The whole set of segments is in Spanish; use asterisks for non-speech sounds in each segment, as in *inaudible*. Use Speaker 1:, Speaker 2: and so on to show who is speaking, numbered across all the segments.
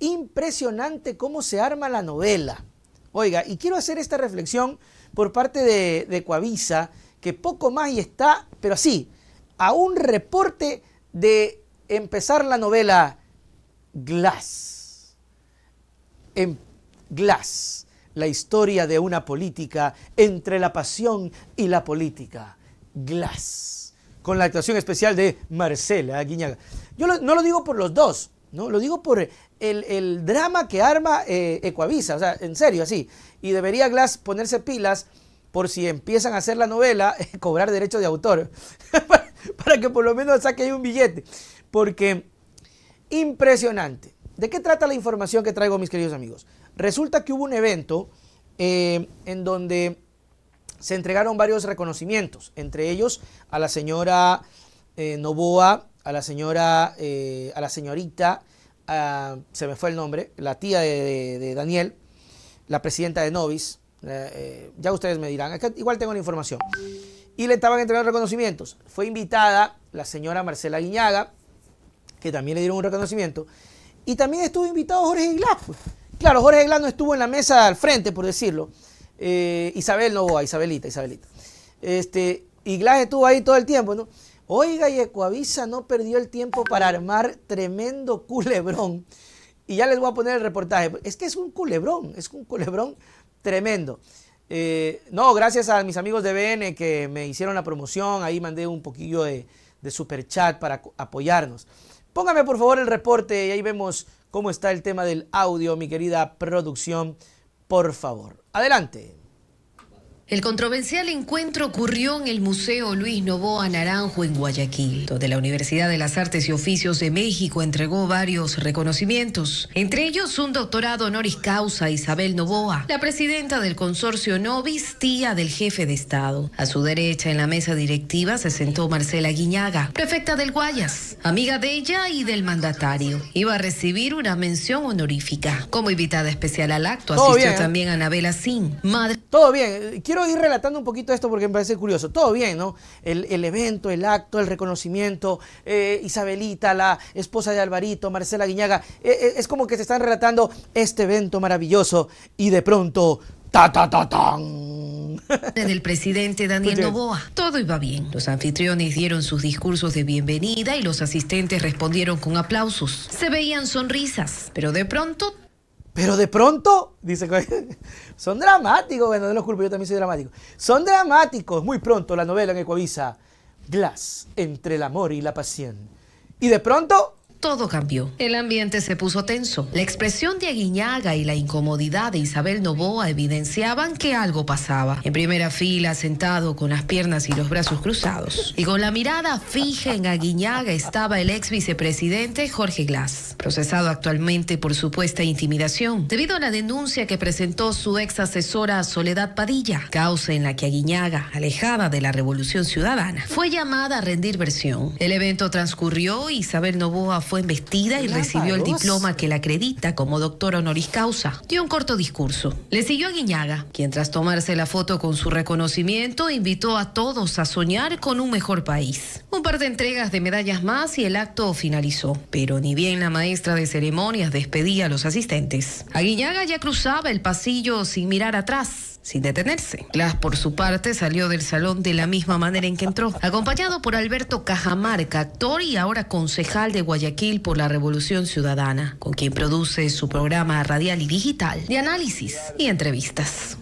Speaker 1: impresionante cómo se arma la novela. Oiga, y quiero hacer esta reflexión por parte de, de Coavisa, que poco más y está, pero así, a un reporte de empezar la novela Glass. En Glass, la historia de una política entre la pasión y la política. Glass, con la actuación especial de Marcela Guiñaga. Yo no lo digo por los dos, ¿no? Lo digo por el, drama que arma eh, o sea, en serio, así. Y debería Glass ponerse pilas por si empiezan a hacer la novela, *laughs* eh, cobrar derecho de autor, *laughs* para, que por lo menos saque ahí un billete. Porque, impresionante. ¿De qué trata la información que traigo, mis queridos amigos? Resulta que hubo un evento eh, en donde se entregaron varios reconocimientos, entre ellos a la señora Noboa. Eh, Novoa a la señora, eh, a la señorita, ah, se me fue el nombre, la tía de, Daniel, la presidenta de Novis, eh, ya ustedes me dirán, igual tengo la información, y le estaban entregando reconocimientos. Fue invitada la señora Marcela Guiñaga, que también le dieron un reconocimiento, y también estuvo invitado Jorge Iglaz, Claro, Jorge Iglaz no estuvo en la mesa al frente, por decirlo. Eh, Isabel no, Isabelita, Isabelita. Este, Iglas estuvo ahí todo el tiempo, ¿no? Oiga, y Ecoavisa no perdió el tiempo para armar tremendo culebrón. Y ya les voy a poner el reportaje. Es que es un culebrón, es un culebrón tremendo. Eh, no, gracias a mis amigos de BN que me hicieron la promoción. Ahí mandé un poquillo de, de super chat para apoyarnos. Póngame por favor el reporte y ahí vemos cómo está el tema del audio, mi querida producción. Por favor, adelante.
Speaker 2: El controversial encuentro ocurrió en el Museo Luis Novoa Naranjo en Guayaquil, donde la Universidad de las Artes y Oficios de México entregó varios reconocimientos, entre ellos un doctorado honoris causa a Isabel Novoa, la presidenta del consorcio Novis, tía del jefe de Estado. A su derecha en la mesa directiva se sentó Marcela Guiñaga, prefecta del Guayas, amiga de ella y del mandatario. Iba a recibir una mención honorífica. Como invitada especial al acto asistió ¿eh? también anabela sin
Speaker 1: madre. Todo bien, quiero ir relatando un poquito esto porque me parece curioso. Todo bien, ¿no? El, evento, el acto, el reconocimiento, eh, Isabelita, la esposa de Alvarito, Marcela Guiñaga, eh, eh, es como que se están relatando este evento maravilloso y de pronto Ta, ta, ta, tan.
Speaker 2: *laughs* del presidente Daniel Novoa. Todo iba bien. Los anfitriones dieron sus discursos de bienvenida y los asistentes respondieron con aplausos. Se veían sonrisas, pero
Speaker 1: de pronto pero de pronto, dice, *laughs* son dramáticos. Bueno, no los culpo, yo también soy dramático. Son dramáticos. Muy pronto la novela en Ecuavisa, Glass, entre el amor y la pasión.
Speaker 2: Y de pronto, todo cambió. El ambiente se puso tenso. La expresión de Aguiñaga y la incomodidad de Isabel Novoa evidenciaban que algo pasaba. En primera fila, sentado con las piernas y los brazos cruzados. Y con la mirada fija en Aguiñaga estaba el ex vicepresidente Jorge Glass, procesado actualmente por supuesta intimidación, debido a la denuncia que presentó su ex asesora Soledad Padilla, causa en la que Aguiñaga, alejada de la revolución ciudadana, fue llamada a rendir versión. El evento transcurrió y Isabel Novoa fue investida y recibió el diploma que la acredita como doctora honoris causa. Dio un corto discurso. Le siguió a Guiñaga, quien tras tomarse la foto con su reconocimiento invitó a todos a soñar con un mejor país. Un par de entregas de medallas más y el acto finalizó. Pero ni bien la maestra de ceremonias despedía a los asistentes. A Guiñaga ya cruzaba el pasillo sin mirar atrás sin detenerse. Glass, por su parte, salió del salón de la misma manera en que entró, acompañado por Alberto Cajamarca, actor y ahora concejal de Guayaquil por la Revolución Ciudadana, con quien produce su programa radial y digital de análisis y entrevistas.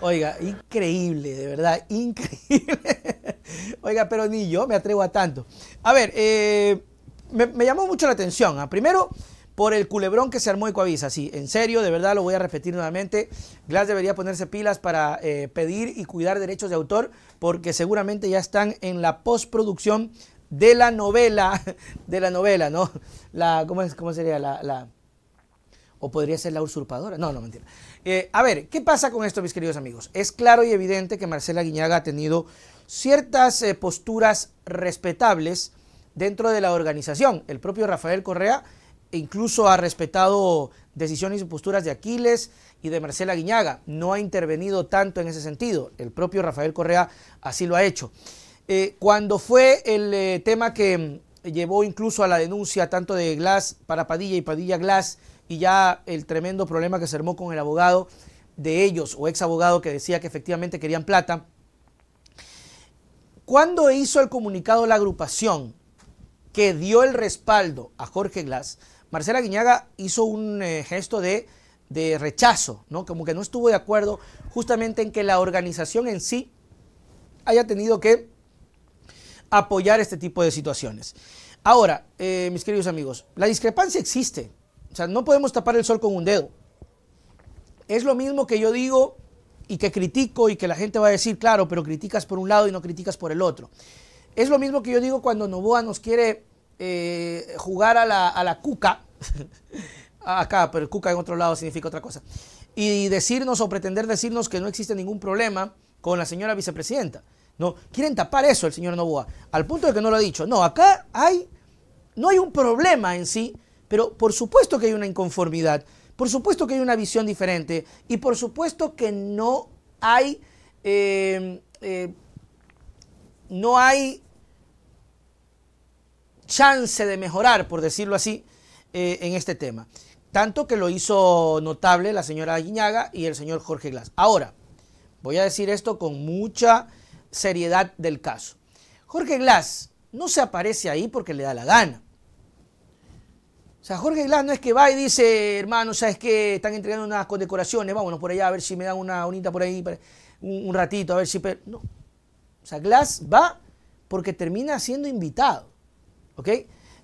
Speaker 1: Oiga, increíble, de verdad, *laughs* increíble. Oiga, pero ni yo me atrevo a tanto. A ver, eh, me, llamó mucho la atención. ¿ah? Primero, por el culebrón que se armó Ecoavisa, Coavisa. Sí, en serio, de verdad lo voy a repetir nuevamente. Glass debería ponerse pilas para eh, pedir y cuidar derechos de autor porque seguramente ya están en la postproducción de la novela, *laughs* de la novela, ¿no? La, ¿cómo, sería la, O podría ser la usurpadora. No, no, mentira. Eh, a ver, ¿qué pasa con esto, mis queridos amigos? Es claro y evidente que Marcela Guiñaga ha tenido ciertas eh, posturas respetables dentro de la organización. El propio Rafael Correa incluso ha respetado decisiones y posturas de Aquiles y de Marcela Guiñaga. No ha intervenido tanto en ese sentido. El propio Rafael Correa así lo ha hecho. Eh, cuando fue el eh, tema que mm, llevó incluso a la denuncia tanto de Glass para Padilla y Padilla Glass y ya el tremendo problema que se armó con el abogado de ellos o ex abogado que decía que efectivamente querían plata. ¿Cuándo hizo el comunicado la agrupación que dio el respaldo a Jorge Glass? Marcela Guiñaga hizo un eh, gesto de, rechazo, ¿no? Como que no estuvo de acuerdo justamente en que la organización en sí haya tenido que apoyar este tipo de situaciones. Ahora, eh, mis queridos amigos, la discrepancia existe. O sea, no podemos tapar el sol con un dedo. Es lo mismo que yo digo y que critico y que la gente va a decir, claro, pero criticas por un lado y no criticas por el otro. Es lo mismo que yo digo cuando Novoa nos quiere eh, jugar a la, cuca, *laughs* ah, acá, pero el cuca en otro lado significa otra cosa, y decirnos o pretender decirnos que no existe ningún problema con la señora vicepresidenta. No, quieren tapar eso el señor Novoa, al punto de que no lo ha dicho. No, acá hay, no hay un problema en sí, pero por supuesto que hay una inconformidad, por supuesto que hay una visión diferente y por supuesto que no hay, eh, eh, no hay chance de mejorar, por decirlo así, eh, en este tema. Tanto que lo hizo notable la señora Guiñaga y el señor Jorge Glass. Ahora, voy a decir esto con mucha seriedad del caso. Jorge Glass no se aparece ahí porque le da la gana. O sea, Jorge Glass no es que va y dice, hermano, ¿sabes que Están entregando unas condecoraciones, vámonos por allá a ver si me dan una unita por ahí, un, ratito, a ver si... No. O sea, Glass va porque termina siendo invitado. ¿Ok?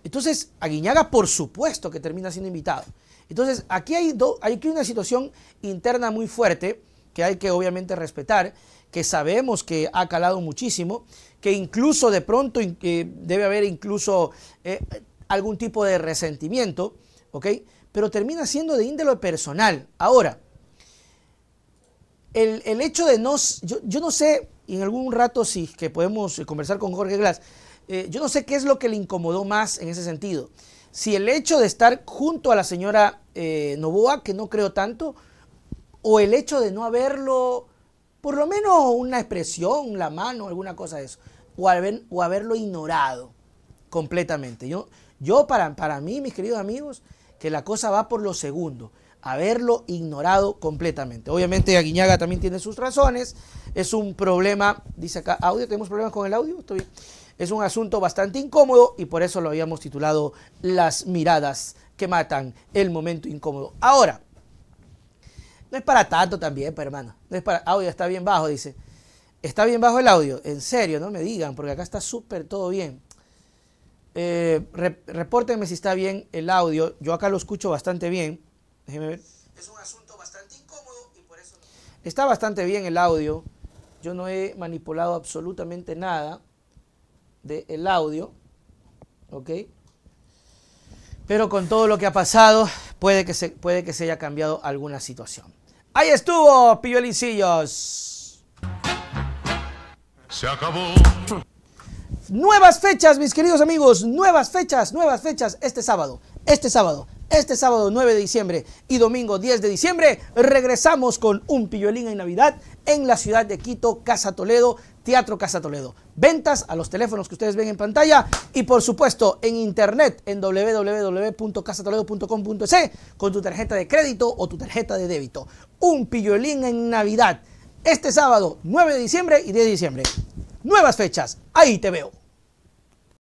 Speaker 1: Entonces, Aguiñaga, por supuesto que termina siendo invitado. Entonces, aquí hay, hay una situación interna muy fuerte que hay que obviamente respetar, que sabemos que ha calado muchísimo, que incluso de pronto eh, debe haber incluso eh, algún tipo de resentimiento, ¿ok? Pero termina siendo de índole personal. Ahora, el, hecho de no, yo, no sé, en algún rato si sí, que podemos conversar con Jorge Glass, eh, yo no sé qué es lo que le incomodó más en ese sentido. Si el hecho de estar junto a la señora eh, Novoa, que no creo tanto, o el hecho de no haberlo, por lo menos una expresión, la mano, alguna cosa de eso, o, haberlo ignorado completamente. Yo, yo para, para mí, mis queridos amigos, que la cosa va por lo segundo haberlo ignorado completamente. Obviamente Aguiñaga también tiene sus razones, es un problema, dice acá, audio, tenemos problemas con el audio, estoy bien. Es un asunto bastante incómodo y por eso lo habíamos titulado Las miradas que matan el momento incómodo. Ahora, no es para tanto también, pero pues, hermano, no es para... Audio está bien bajo, dice. Está bien bajo el audio, en serio, no me digan, porque acá está súper todo bien. Eh, repórtenme si está bien el audio, yo acá lo escucho bastante bien. Déjenme ver. Es un asunto bastante incómodo y por eso... Está bastante bien el audio, yo no he manipulado absolutamente nada del el audio, ¿ok? Pero con todo lo que ha pasado, puede que se, puede que se haya cambiado alguna situación. Ahí estuvo, Pillolicillos. Se acabó. Nuevas fechas, mis queridos amigos, nuevas fechas, nuevas fechas este sábado. Este sábado, este sábado 9 de diciembre y domingo 10 de diciembre regresamos con un pillolín en Navidad en la ciudad de Quito, Casa Toledo, Teatro Casa Toledo. Ventas a los teléfonos que ustedes ven en pantalla y por supuesto en internet en www.casatoledo.com.es con tu tarjeta de crédito o tu tarjeta de débito. Un pillolín en Navidad. Este sábado 9 de diciembre y 10 de diciembre. Nuevas fechas. Ahí te veo.